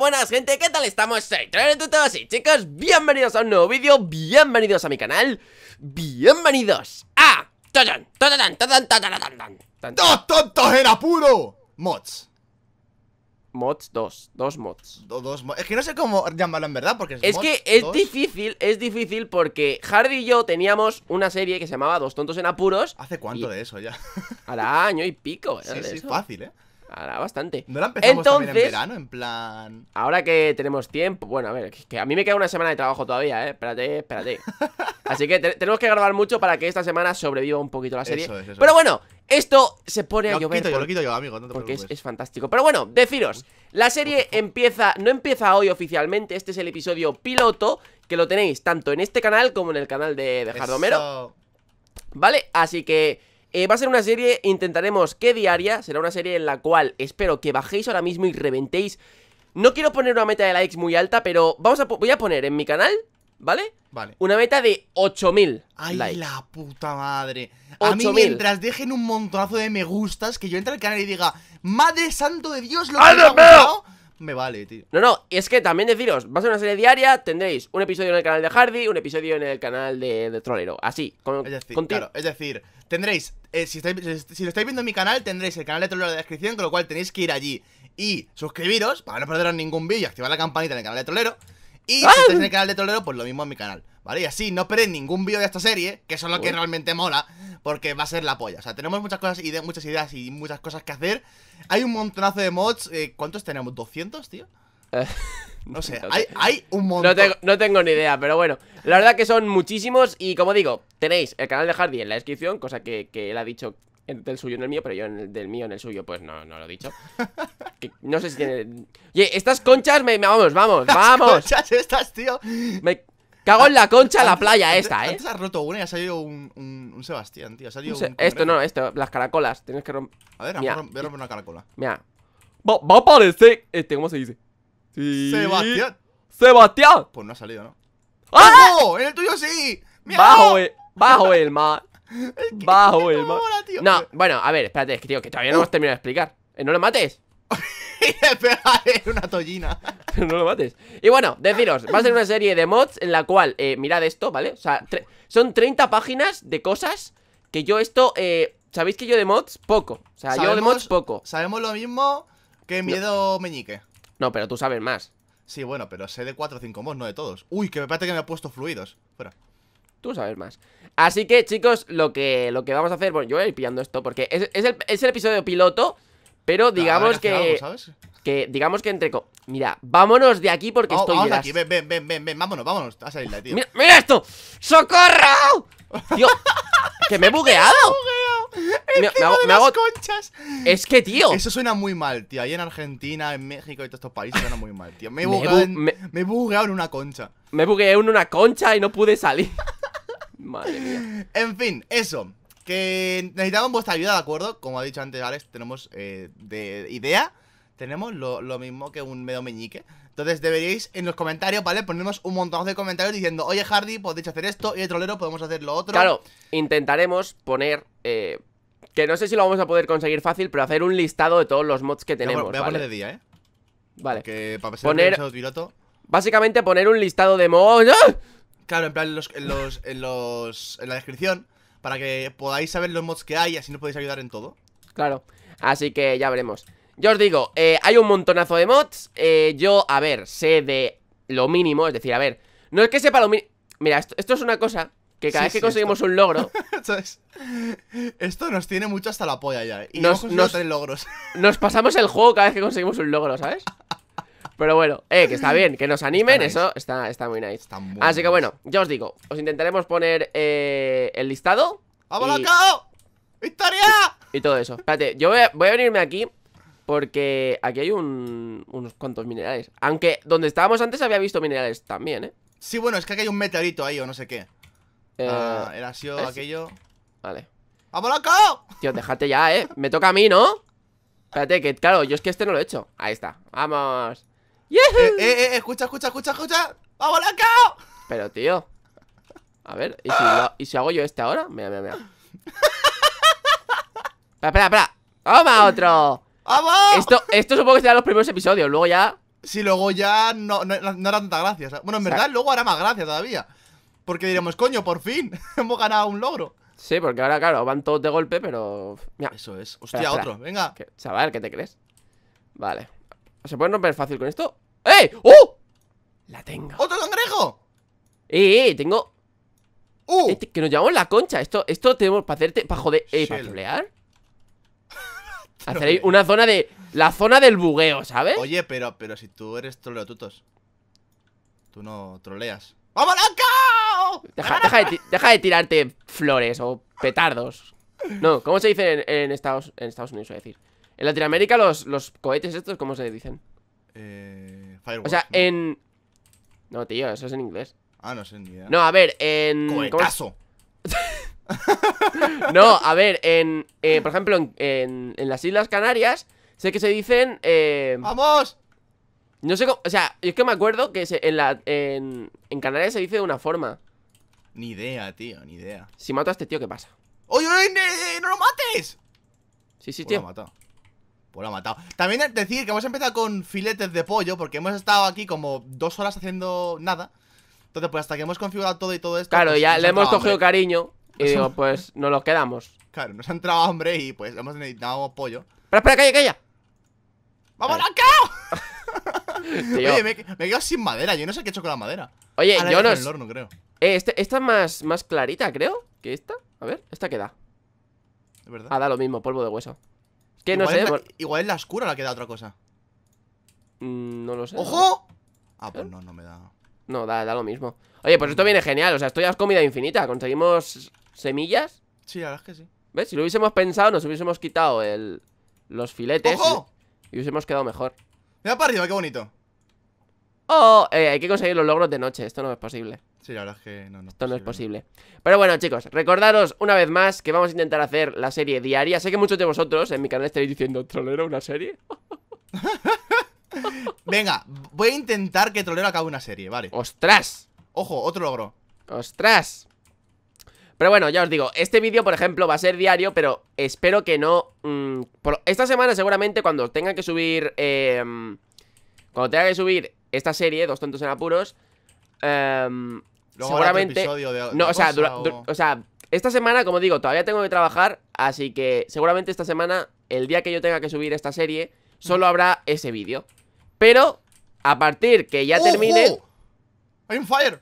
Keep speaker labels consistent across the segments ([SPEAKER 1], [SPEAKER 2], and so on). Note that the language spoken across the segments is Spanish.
[SPEAKER 1] buenas gente, ¿qué tal estamos? Soy todos y chicos, bienvenidos a un nuevo vídeo, bienvenidos a mi canal Bienvenidos a... dos tontos en apuro! Mods Mods, dos, dos mods
[SPEAKER 2] Es que no sé cómo llamarlo en verdad porque es Es que es
[SPEAKER 1] difícil, es difícil porque Hardy y yo teníamos una serie que se llamaba Dos tontos en apuros ¿Hace cuánto de eso ya? Hará año y pico Sí, ¿eh? sí, fácil, ¿eh? Ahora bastante. ¿No la empezamos Entonces, también en verano?
[SPEAKER 2] En plan.
[SPEAKER 1] Ahora que tenemos tiempo. Bueno, a ver, que a mí me queda una semana de trabajo todavía, ¿eh? Espérate, espérate. Así que tenemos que grabar mucho para que esta semana sobreviva un poquito la serie. Pero bueno, esto se pone lo a llover. Quito lo quito yo, amigo, no te Porque es, fantástico. Pero bueno, deciros, la serie empieza, no empieza hoy oficialmente, este es el episodio piloto, que lo tenéis tanto en este canal como en el canal de, de Jardomero. ¿Vale? Así que eh, va a ser una serie, intentaremos que diaria, será una serie en la cual espero que bajéis ahora mismo y reventéis. No quiero poner una meta de likes muy alta, pero vamos a voy a poner en mi canal, ¿vale? Vale. Una meta de 8000 Ay, la puta madre. A mí mientras
[SPEAKER 2] dejen un montonazo de me gustas, que yo entre al canal y diga, madre santo de Dios, lo ¡Ah, que me ha
[SPEAKER 1] me vale, tío. No, no, es que también deciros, va a ser una serie diaria, tendréis un episodio en el canal de Hardy, un episodio en el canal de, de Así, con, es claro,
[SPEAKER 2] es decir, tendréis, eh, si, estáis, lo estáis viendo en mi canal, tendréis el canal de Trollero en la descripción, con lo cual tenéis que ir allí y suscribiros para no perderos ningún vídeo, activar la campanita en el canal de Trollero y ¡Ah! si estáis en el canal de Toledo, pues lo mismo en mi canal, ¿vale? Y así no perdéis ningún vídeo de esta serie, que eso es lo que realmente mola, porque va a ser la polla. O sea, tenemos muchas cosas, ideas, muchas ideas y muchas cosas que hacer. Hay un montonazo de mods. Eh, ¿Cuántos tenemos? ¿200, tío?
[SPEAKER 1] Eh, no sé, hay, hay, un montón. No tengo, no tengo, ni idea, pero bueno. La verdad que son muchísimos y como digo, tenéis el canal de Hardy en la descripción, cosa que, que él ha dicho del suyo en el mío, pero yo en el, del mío en el suyo, pues no, no lo he dicho. no sé si tiene. Oye, estas conchas me. Vamos, vamos, Las vamos. conchas estas, tío. Me cago en la concha la playa esta, eh. Antes
[SPEAKER 2] has roto una y ha salido un, Sebastián, tío. Ha salido un, esto no, esto, las caracolas. Tienes que romper. A ver, voy a romper una caracola.
[SPEAKER 1] Mira. Va, a aparecer. Este, ¿cómo se dice? Sebastián. Sebastián. Pues no ha salido, ¿no? ¡Ah! ¡Oh! ¡En el tuyo sí! ¡Mira! Bajo, el, bajo el mar. Bajo el No, bueno, a ver, espérate, es que tío, que todavía no uh. hemos terminado de explicar. Eh, no lo mates. una tollina. no lo mates. Y bueno, deciros, va a ser una serie de mods en la cual, eh, mirad esto, ¿vale? O sea, son 30 páginas de cosas que yo esto, eh, sabéis que yo de mods poco. O sea, yo de mods poco.
[SPEAKER 2] Sabemos lo mismo que miedo meñique. No, pero tú sabes más. Sí, bueno, pero sé de 4 o 5 mods, no de todos. Uy, que me parece que me ha puesto fluidos. Fuera.
[SPEAKER 1] Tú sabes más Así que chicos, lo que, lo que vamos a hacer Bueno, yo voy a ir pillando esto porque es, es, el, es el, episodio piloto Pero digamos que ¿sabes? Que digamos que entre... mira, vámonos de aquí porque estoy... Vamos aquí,
[SPEAKER 2] ven, ven, ven, ven, vámonos, vámonos a salir de
[SPEAKER 1] tío mira, esto!
[SPEAKER 2] ¡Socorro! Tío, que me he bugueado me, me, hago, de conchas. Es que, tío. Eso suena muy mal, tío. Ahí en Argentina, en México y todos estos países suena muy mal, tío. Me he, bugueado, me... me he bugueado en una concha. Me bugueé en una concha y no pude salir. Madre mía. En fin, eso. Que necesitaban vuestra ayuda, ¿de acuerdo? Como ha dicho antes Alex, tenemos eh, de idea. Tenemos lo, mismo que un medio meñique. Entonces deberíais en los comentarios, ¿vale? ponemos un montón de comentarios diciendo, oye Hardy, podéis pues hacer esto, y el trolero, podemos hacer lo otro. Claro,
[SPEAKER 1] intentaremos poner... Eh, que no sé si lo vamos a poder conseguir fácil, pero hacer un listado de todos los mods que tenemos. Voy poner de día, ¿eh? Vale. Que para poner... Básicamente poner un listado de mods. ¡Ah! Claro, en plan en los, en los, en
[SPEAKER 2] los, en la descripción, para que podáis saber los mods que hay así nos podéis ayudar en todo.
[SPEAKER 1] Claro, así que ya veremos. Yo os digo, eh, hay un montonazo de mods. Eh, yo, a ver, sé de lo mínimo, es decir, a ver, no es que sepa lo mínimo. Mira, esto, esto, es una cosa que cada vez que conseguimos un logro.
[SPEAKER 2] Esto nos tiene mucho hasta la polla ya. ¿eh? Y no logros.
[SPEAKER 1] nos pasamos el juego cada vez que conseguimos un logro, ¿sabes? Pero bueno, eh, que está bien, que nos animen, eso está, está muy nice. Así que bueno, ya os digo, os intentaremos poner eh, el listado. ¡Vámonos, ¡Historia! ¡Victoria! Y, todo eso. Espérate, yo voy a, venirme aquí porque aquí hay unos cuantos minerales. Aunque donde estábamos antes había visto minerales también, ¿eh? Sí, bueno, es que aquí hay un meteorito ahí o no sé qué. Eh, ah, era así aquello. Vale.
[SPEAKER 2] vamos cao!
[SPEAKER 1] Tío, déjate ya, ¿eh? Me toca a mí, ¿no? Espérate, que claro, yo es que este no lo he hecho. Ahí está. Vamos.
[SPEAKER 2] Eh, eh, eh, escucha, escucha, escucha, escucha. ¡Vamos, Lanka!
[SPEAKER 1] Pero, tío. A ver, ¿y si, hago yo este ahora? Mira, mira, mira. espera, espera, espera. ¡Toma otro! ¡Vamos! Esto, esto supongo que serán los primeros episodios. Luego ya. Si luego
[SPEAKER 2] ya no, no, hará tanta gracia. Bueno, en verdad, luego hará más gracia todavía. Porque diremos, coño, por fin hemos ganado un logro.
[SPEAKER 1] Sí, porque ahora, claro, van todos de golpe, pero. Mira. Eso es. Hostia, otro, venga. Chaval, ¿qué te crees? Vale. ¿Se puede romper fácil con esto? ¡Eh! ¡Uh! La tengo ¡Otro cangrejo! ¡Eh, eh! Tengo... ¡Uh! Este, que nos llevamos la concha Esto, esto tenemos para hacerte... Para joder... Eh, para trolear ahí una zona de... La zona del bugueo, ¿sabes? Oye, pero, pero si tú eres troleotutos Tú no troleas ¡Vamos, loco! Deja, de, tirarte flores o petardos No, ¿cómo se dice en, Estados, en Estados Unidos? a decir en Latinoamérica los, los cohetes estos, ¿cómo se dicen? Eh, Firewall o sea, en... No, tío, eso es en inglés.
[SPEAKER 2] Ah, no sé ni idea. No, a
[SPEAKER 1] ver, en... Cohetazo. no, a ver, en... Eh, por ejemplo, en, las Islas Canarias sé que se dicen... Eh, ¡Vamos! No sé cómo... O sea, es que me acuerdo que en, la, en, Canarias se dice de una forma. Ni idea, tío, ni idea. Si mato a este tío, ¿qué pasa?
[SPEAKER 2] ¡Oye, no, lo mates! Sí, sí, tío. Pues lo ha matado También decir que hemos empezado con filetes de pollo Porque hemos estado aquí como dos horas haciendo nada Entonces pues hasta que hemos configurado todo y todo esto Claro, pues, ya le hemos cogido
[SPEAKER 1] cariño Y digo, pues nos los quedamos Claro, nos ha entrado hambre y pues hemos necesitado
[SPEAKER 2] pollo Pero espera, calla, calla ¡Vamos al cao! Oye, me, he quedado sin madera Yo no sé qué he hecho con la madera
[SPEAKER 1] Oye, yo no... creo. Eh, este, esta es más, más clarita, creo Que esta, a ver, esta queda ¿De verdad? Ah, da lo mismo, polvo de hueso que no sé.
[SPEAKER 2] igual es la oscura la que da otra cosa.
[SPEAKER 1] Mm, no lo sé. ¡Ojo! Ah, pues ¿Eh? no, no me da. No, da, lo mismo. Oye, pues esto viene genial. O sea, esto ya es comida infinita. Conseguimos semillas.
[SPEAKER 2] Sí, la verdad es que sí.
[SPEAKER 1] ¿Ves? Si lo hubiésemos pensado, nos hubiésemos quitado el, los filetes. Y, hubiésemos quedado mejor.
[SPEAKER 2] Mira para arriba, qué bonito.
[SPEAKER 1] Oh, eh, hay que conseguir los logros de noche. Esto no es posible. Sí, la verdad es que no, Esto no es posible. Pero bueno, chicos, recordaros una vez más que vamos a intentar hacer la serie diaria. Sé que muchos de vosotros en mi canal estaréis diciendo, trolero, una serie. Venga, voy a intentar que trolero acabe una serie, vale. ¡Ostras! Ojo, otro logro. ¡Ostras! Pero bueno, ya os digo, este vídeo, por ejemplo, va a ser diario, pero espero que no... Mm, esta semana seguramente cuando tenga que subir... Em, cuando tenga que subir esta serie, Dos Tontos en Apuros... Em, seguramente. no, o sea, esta semana, como digo, todavía tengo que trabajar. Así que seguramente esta semana, el día que yo tenga que subir esta serie, solo habrá ese vídeo. Pero a partir que ya termine. ¡Hay un fire!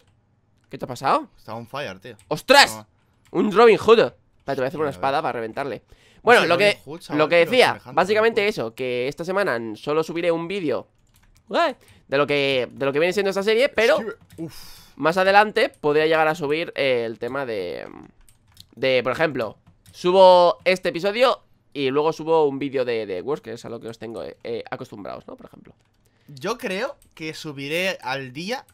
[SPEAKER 1] ¿Qué te ha pasado? Está
[SPEAKER 2] un fire, tío.
[SPEAKER 1] ¡Ostras! Un Robin Hood. te voy a hacer una espada para reventarle.
[SPEAKER 2] Bueno, lo que, lo que
[SPEAKER 1] decía, básicamente eso, que esta semana solo subiré un vídeo ¿Eh? de lo que de lo que viene siendo esta serie, pero más adelante podría llegar a subir el tema de de por ejemplo, subo este episodio y luego subo un vídeo de, de que es a lo que os tengo eh, eh, acostumbrados, ¿no? Por ejemplo.
[SPEAKER 2] Yo creo que subiré al día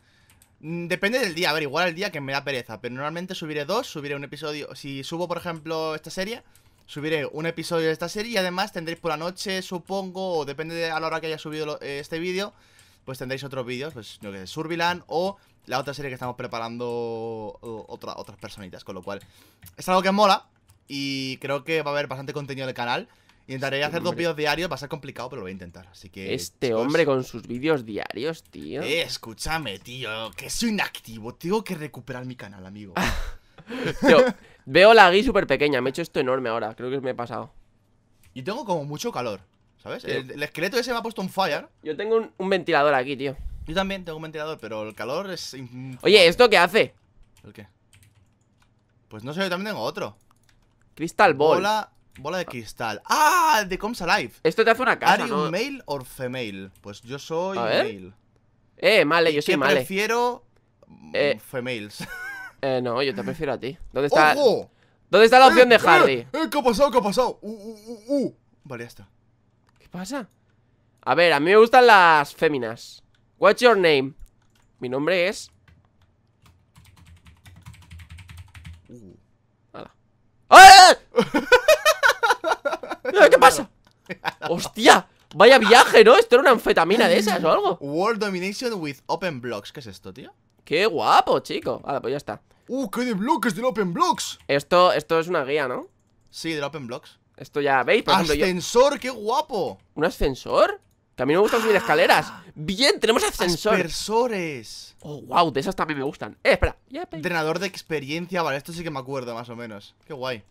[SPEAKER 2] mm, Depende del día, a ver, igual al día que me da pereza, pero normalmente subiré dos, subiré un episodio. Si subo, por ejemplo, esta serie, Subiré un episodio de esta serie y además tendréis por la noche, supongo, o depende de a la hora que haya subido eh, este vídeo, pues tendréis otros vídeos, pues lo que es o la otra serie que estamos preparando otra, otras personitas, con lo cual es algo que mola y creo que va a haber bastante contenido en el canal. Intentaré este hacer dos vídeos diarios, va a ser complicado, pero lo voy a intentar. Así que. Este hombre
[SPEAKER 1] con sus vídeos diarios, tío. Eh,
[SPEAKER 2] escúchame, tío, que soy inactivo. Tengo que recuperar mi canal, amigo.
[SPEAKER 1] tío, Veo la guía súper pequeña, me he hecho esto enorme ahora Creo que me he pasado Y tengo
[SPEAKER 2] como mucho calor, ¿sabes? El, esqueleto ese me ha puesto un fire Yo tengo un, ventilador aquí, tío Yo también tengo un ventilador, pero el calor es... Oye,
[SPEAKER 1] ¿esto qué hace?
[SPEAKER 2] ¿El qué? Pues no sé, yo también tengo otro Crystal Ball Bola, bola de cristal
[SPEAKER 1] ¡Ah! De Comes Alive Esto te hace una cara ¿Are you male
[SPEAKER 2] or female? Pues yo soy male
[SPEAKER 1] Eh, male, yo soy male prefiero... Eh. Mm, females Eh, no, yo te mm. prefiero a ti. ¿Dónde está? ¿Dónde está la eh, opción de eh, Hardy? Eh,
[SPEAKER 2] ¿Qué ha pasado? ¿Qué ha pasado? Uh, uh, uh,
[SPEAKER 1] vale, ya está. ¿Qué pasa? A ver, a mí me gustan las féminas. What's your name? Mi nombre es. ¿Qué pasa? ¡Hostia! Vaya viaje, ¿no? Esto era una anfetamina de esas o algo.
[SPEAKER 2] World Domination
[SPEAKER 1] with Open Blocks. ¿Qué es esto, tío? ¡Qué guapo, chico! Vale, pues ya está
[SPEAKER 2] ¡Uh, qué de bloques del Open Blocks!
[SPEAKER 1] Esto, esto es una guía, ¿no? Sí, del Open Blocks Esto ya, ¿veis? Por ¡Ascensor! Ejemplo, yo... ¡Qué guapo! ¿Un ascensor? Que a mí me gustan subir ¡Ah! escaleras ¡Bien! ¡Tenemos ascensor! ¡Aspersores! ¡Oh, wow! De esas también me gustan ¡Eh, espera! Drenador de experiencia Vale,
[SPEAKER 2] esto sí que me acuerdo más o menos ¡Qué guay!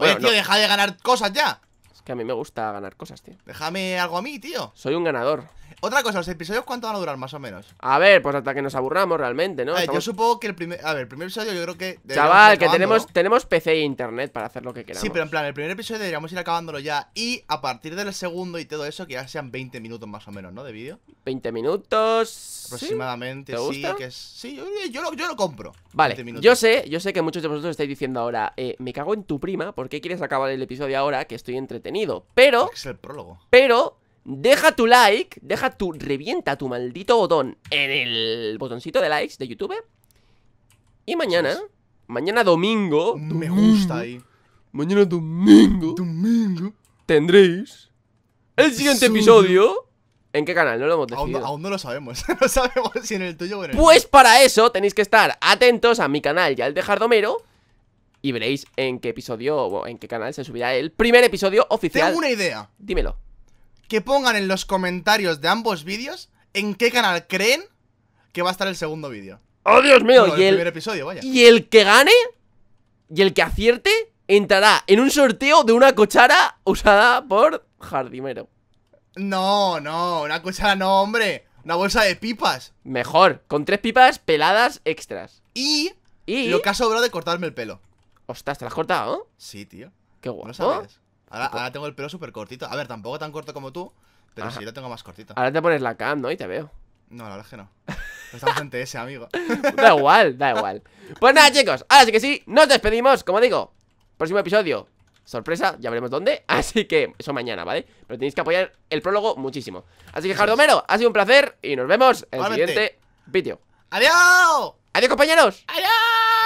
[SPEAKER 2] Oye, tío, deja de ganar cosas ya Es que
[SPEAKER 1] a mí me gusta ganar cosas, tío
[SPEAKER 2] Déjame algo a mí, tío
[SPEAKER 1] Soy un ganador
[SPEAKER 2] otra cosa, ¿los episodios cuánto van a durar más o menos?
[SPEAKER 1] A ver, pues hasta que nos aburramos realmente, ¿no? Yo supongo
[SPEAKER 2] que el primer. A ver, el primer episodio yo creo que. Chaval, que tenemos,
[SPEAKER 1] tenemos PC e internet para hacer lo que queramos. Sí,
[SPEAKER 2] pero en plan, el primer episodio deberíamos ir acabándolo ya. Y a partir del segundo y todo eso, que ya sean 20 minutos más o menos, ¿no? De vídeo. 20 minutos.
[SPEAKER 1] Aproximadamente, sí.
[SPEAKER 2] Sí, yo, lo, yo, lo, compro.
[SPEAKER 1] Vale. Yo sé, yo sé que muchos de vosotros estáis diciendo ahora, eh, me cago en tu prima, ¿por qué quieres acabar el episodio ahora que estoy entretenido? Pero. Es el prólogo. Pero Deja tu like, deja tu, revienta tu maldito botón en el botoncito de likes de YouTube. Y mañana, mañana domingo. Me gusta ahí. Mañana domingo. Tendréis el siguiente episodio. ¿En qué canal? No lo hemos decidido. Aún, no, lo sabemos. no sabemos si en el tuyo o en Pues para eso tenéis que estar atentos a mi canal y al de Jardomero. Y veréis en qué episodio o en qué canal se subirá el primer episodio oficial. Tengo una idea. Dímelo
[SPEAKER 2] que pongan en los comentarios de ambos vídeos en qué canal creen que va a estar el segundo vídeo. ¡Oh, Dios mío! y, el,
[SPEAKER 1] que gane y el que acierte entrará en un sorteo de una cochara usada por jardimero.
[SPEAKER 2] No, no, una cochara, no, hombre. Una bolsa de
[SPEAKER 1] pipas. Mejor, con tres pipas peladas extras. Y, lo que ha sobrado de cortarme el pelo. Ostras, ¿te la has cortado? Sí, tío. Qué guapo. ¿No sabes? Ahora, tengo el pelo
[SPEAKER 2] súper cortito. A ver, tampoco tan corto como tú, pero sí lo tengo más cortito. Ahora
[SPEAKER 1] te pones la cam, ¿no? Y te veo. No, la verdad es que no. Pues estamos
[SPEAKER 2] en ese amigo.
[SPEAKER 1] da igual, da igual. Pues nada, chicos, ahora sí que sí, nos despedimos, como digo. Próximo episodio, sorpresa, ya veremos dónde. Así que eso mañana, ¿vale? Pero tenéis que apoyar el prólogo muchísimo. Así que, Jardomero, ha sido un placer y nos vemos en el siguiente vídeo. ¡Adiós! ¡Adiós, compañeros! ¡Adiós!